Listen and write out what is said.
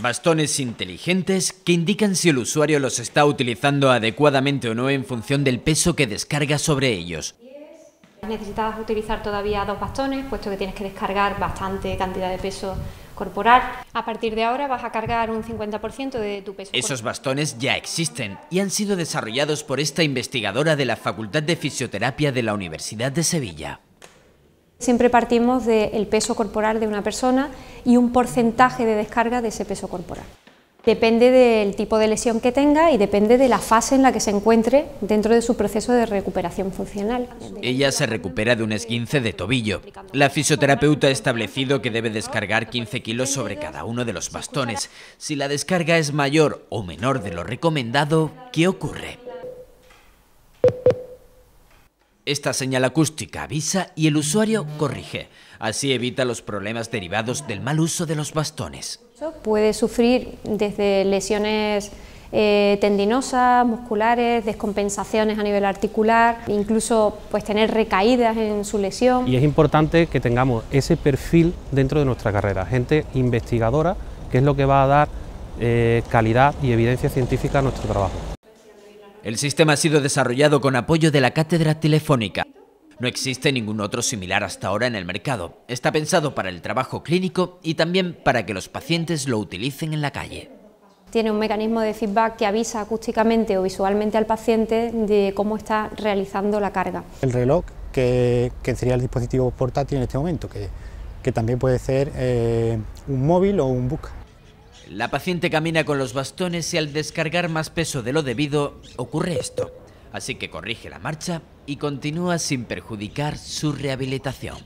Bastones inteligentes que indican si el usuario los está utilizando adecuadamente o no en función del peso que descarga sobre ellos. Necesitabas utilizar todavía dos bastones, puesto que tienes que descargar bastante cantidad de peso corporal. A partir de ahora vas a cargar un 50% de tu peso. Esos bastones ya existen y han sido desarrollados por esta investigadora de la Facultad de Fisioterapia de la Universidad de Sevilla. Siempre partimos del peso corporal de una persona y un porcentaje de descarga de ese peso corporal. Depende del tipo de lesión que tenga y depende de la fase en la que se encuentre dentro de su proceso de recuperación funcional. Ella se recupera de un esguince de tobillo. La fisioterapeuta ha establecido que debe descargar 15 kilos sobre cada uno de los bastones. Si la descarga es mayor o menor de lo recomendado, ¿qué ocurre? Esta señal acústica avisa y el usuario corrige. Así evita los problemas derivados del mal uso de los bastones. Puede sufrir desde lesiones eh, tendinosas, musculares, descompensaciones a nivel articular, incluso pues tener recaídas en su lesión. Y es importante que tengamos ese perfil dentro de nuestra carrera, gente investigadora, que es lo que va a dar eh, calidad y evidencia científica a nuestro trabajo. El sistema ha sido desarrollado con apoyo de la Cátedra Telefónica. No existe ningún otro similar hasta ahora en el mercado. Está pensado para el trabajo clínico y también para que los pacientes lo utilicen en la calle. Tiene un mecanismo de feedback que avisa acústicamente o visualmente al paciente de cómo está realizando la carga. El reloj, que, sería el dispositivo portátil en este momento, que, también puede ser eh, un móvil o un book. La paciente camina con los bastones y al descargar más peso de lo debido ocurre esto. Así que corrige la marcha y continúa sin perjudicar su rehabilitación.